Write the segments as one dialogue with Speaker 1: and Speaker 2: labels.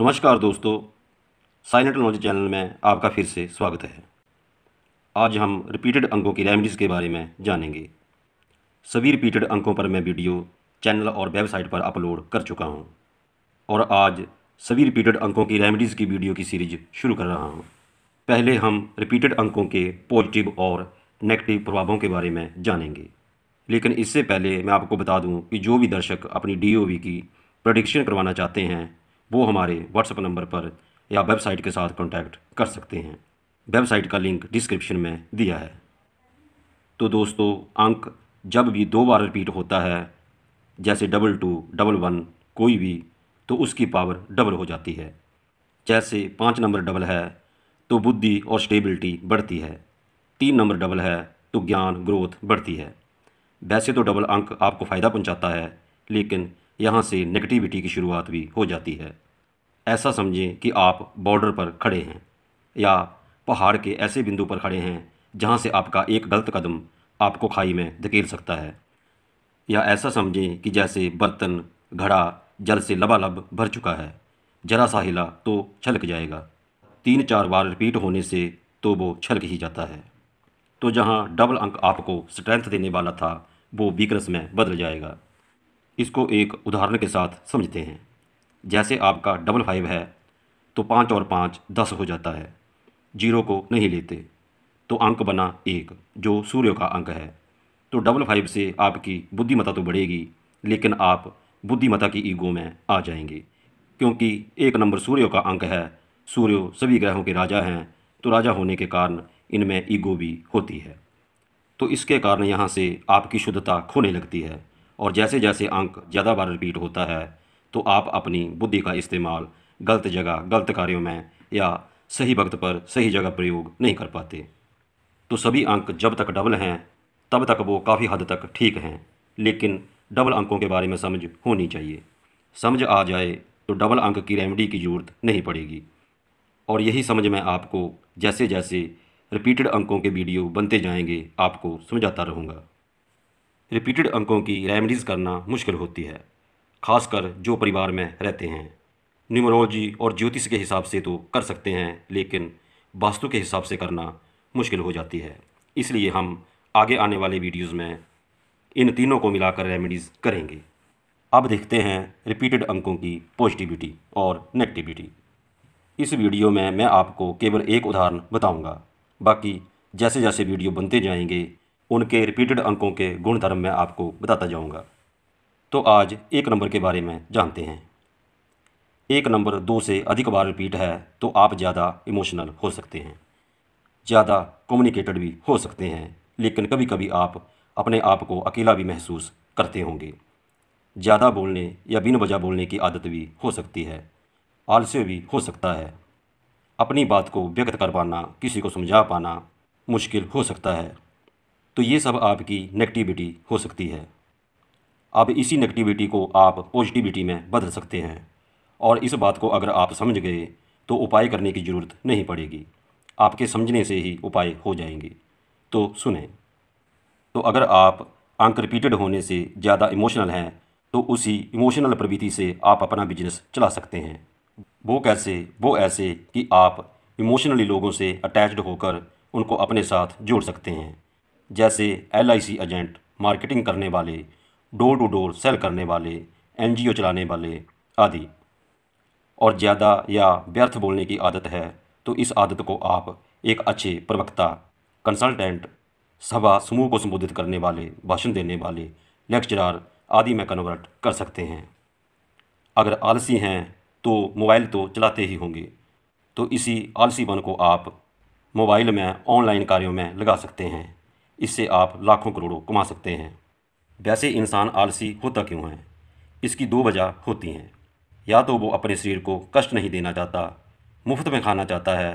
Speaker 1: नमस्कार दोस्तों sign technology channel में आपका फिर से स्वागत है आज हम रिपीटेड अंकों की रेमडीज़ के बारे में जानेंगे सभी रिपीटेड अंकों पर मैं वीडियो चैनल और वेबसाइट पर अपलोड कर चुका हूं और आज सभी रिपीटेड अंकों की रेमडीज़ की वीडियो की सीरीज शुरू कर रहा हूँ पहले हम रिपीटेड अंकों के पॉजिटिव और नेगेटिव प्रभावों के बारे में जानेंगे लेकिन इससे पहले मैं आपको बता दूँ कि जो भी दर्शक अपनी डी की प्रडिक्शन करवाना चाहते हैं वो हमारे व्हाट्सएप नंबर पर या वेबसाइट के साथ कॉन्टैक्ट कर सकते हैं वेबसाइट का लिंक डिस्क्रिप्शन में दिया है तो दोस्तों अंक जब भी दो बार रिपीट होता है जैसे डबल टू डबल वन कोई भी तो उसकी पावर डबल हो जाती है जैसे पाँच नंबर डबल है तो बुद्धि और स्टेबिलिटी बढ़ती है तीन नंबर डबल है तो ज्ञान ग्रोथ बढ़ती है वैसे तो डबल अंक आपको फ़ायदा पहुंचाता है लेकिन यहाँ से नेगेटिविटी की शुरुआत भी हो जाती है ऐसा समझें कि आप बॉर्डर पर खड़े हैं या पहाड़ के ऐसे बिंदु पर खड़े हैं जहाँ से आपका एक गलत कदम आपको खाई में धकेल सकता है या ऐसा समझें कि जैसे बर्तन घड़ा जल से लबालब भर चुका है जरा सा हिला तो छलक जाएगा तीन चार बार रिपीट होने से तो वो छलक ही जाता है तो जहाँ डबल अंक आपको स्ट्रेंथ देने वाला था वो वीकनेस में बदल जाएगा इसको एक उदाहरण के साथ समझते हैं जैसे आपका डबल फाइव है तो पाँच और पाँच दस हो जाता है जीरो को नहीं लेते तो अंक बना एक जो सूर्य का अंक है तो डबल फाइव से आपकी बुद्धिमता तो बढ़ेगी लेकिन आप बुद्धिमता की ईगो में आ जाएंगे क्योंकि एक नंबर सूर्य का अंक है सूर्य सभी ग्रहों के राजा हैं तो राजा होने के कारण इनमें ईगो भी होती है तो इसके कारण यहाँ से आपकी शुद्धता खोने लगती है और जैसे जैसे अंक ज़्यादा बार रिपीट होता है तो आप अपनी बुद्धि का इस्तेमाल गलत जगह गलत कार्यों में या सही वक्त पर सही जगह प्रयोग नहीं कर पाते तो सभी अंक जब तक डबल हैं तब तक वो काफ़ी हद तक ठीक हैं लेकिन डबल अंकों के बारे में समझ होनी चाहिए समझ आ जाए तो डबल अंक की रेमेडी की ज़रूरत नहीं पड़ेगी और यही समझ मैं आपको जैसे जैसे रिपीटेड अंकों के वीडियो बनते जाएंगे आपको समझाता रहूँगा रिपीटेड अंकों की रेमडीज़ करना मुश्किल होती है खासकर जो परिवार में रहते हैं न्यूमरोलॉजी और ज्योतिष के हिसाब से तो कर सकते हैं लेकिन वास्तु के हिसाब से करना मुश्किल हो जाती है इसलिए हम आगे आने वाले वीडियोज़ में इन तीनों को मिलाकर रेमडीज़ करेंगे अब देखते हैं रिपीटेड अंकों की पॉजिटिविटी और नेगेटिविटी इस वीडियो में मैं आपको केवल एक उदाहरण बताऊंगा बाकी जैसे जैसे वीडियो बनते जाएंगे उनके रिपीटेड अंकों के गुणधर्म मैं आपको बताता जाऊंगा तो आज एक नंबर के बारे में जानते हैं एक नंबर दो से अधिक बार रिपीट है तो आप ज़्यादा इमोशनल हो सकते हैं ज़्यादा कम्युनिकेटेड भी हो सकते हैं लेकिन कभी कभी आप अपने आप को अकेला भी महसूस करते होंगे ज़्यादा बोलने या बिन वजह बोलने की आदत भी हो सकती है आलस्य भी हो सकता है अपनी बात को व्यक्त कर पाना किसी को समझा पाना मुश्किल हो सकता है तो ये सब आपकी नेगेटिविटी हो सकती है अब इसी नेगेटिविटी को आप पॉजिटिविटी में बदल सकते हैं और इस बात को अगर आप समझ गए तो उपाय करने की ज़रूरत नहीं पड़ेगी आपके समझने से ही उपाय हो जाएंगे तो सुने तो अगर आप अंक रिपीटेड होने से ज़्यादा इमोशनल हैं तो उसी इमोशनल प्रवृत्ति से आप अपना बिजनेस चला सकते हैं वो कैसे वो ऐसे कि आप इमोशनली लोगों से अटैच्ड होकर उनको अपने साथ जोड़ सकते हैं जैसे एल एजेंट मार्केटिंग करने वाले डोर टू डोर सेल करने वाले एन चलाने वाले आदि और ज़्यादा या व्यर्थ बोलने की आदत है तो इस आदत को आप एक अच्छे प्रवक्ता कंसल्टेंट सभा समूह को संबोधित करने वाले भाषण देने वाले लेक्चरार आदि में कन्वर्ट कर सकते हैं अगर आलसी हैं तो मोबाइल तो चलाते ही होंगे तो इसी आलसीपन को आप मोबाइल में ऑनलाइन कार्यों में लगा सकते हैं इससे आप लाखों करोड़ों कमा सकते हैं वैसे इंसान आलसी होता क्यों है इसकी दो वजह होती हैं या तो वो अपने शरीर को कष्ट नहीं देना चाहता मुफ्त में खाना चाहता है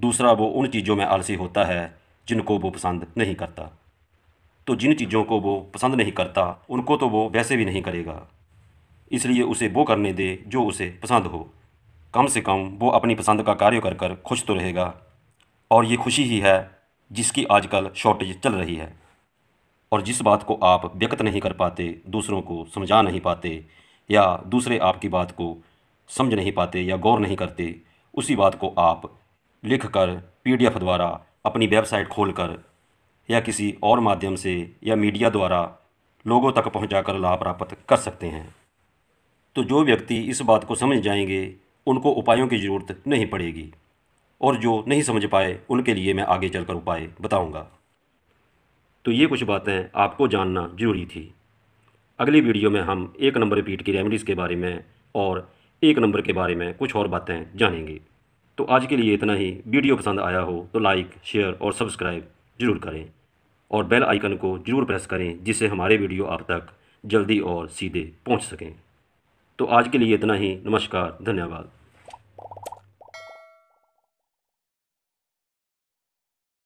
Speaker 1: दूसरा वो उन चीज़ों में आलसी होता है जिनको वो पसंद नहीं करता तो जिन चीज़ों को वो पसंद नहीं करता उनको तो वो वैसे भी नहीं करेगा इसलिए उसे वो करने दे जो उसे पसंद हो कम से कम वो अपनी पसंद का कार्य कर कर खुश तो रहेगा और ये खुशी ही है जिसकी आजकल शॉर्टेज चल रही है और जिस बात को आप व्यक्त नहीं कर पाते दूसरों को समझा नहीं पाते या दूसरे आपकी बात को समझ नहीं पाते या गौर नहीं करते उसी बात को आप लिख कर पी द्वारा अपनी वेबसाइट खोलकर या किसी और माध्यम से या मीडिया द्वारा लोगों तक पहुंचाकर लाभ प्राप्त कर सकते हैं तो जो व्यक्ति इस बात को समझ जाएंगे उनको उपायों की ज़रूरत नहीं पड़ेगी और जो नहीं समझ पाए उनके लिए मैं आगे चलकर उपाय बताऊंगा। तो ये कुछ बातें आपको जानना जरूरी थी अगली वीडियो में हम एक नंबर पीट की रेमडीज़ के बारे में और एक नंबर के बारे में कुछ और बातें जानेंगे तो आज के लिए इतना ही वीडियो पसंद आया हो तो लाइक शेयर और सब्सक्राइब जरूर करें और बेल आइकन को जरूर प्रेस करें जिससे हमारे वीडियो आप तक जल्दी और सीधे पहुंच सकें तो आज के लिए इतना ही नमस्कार धन्यवाद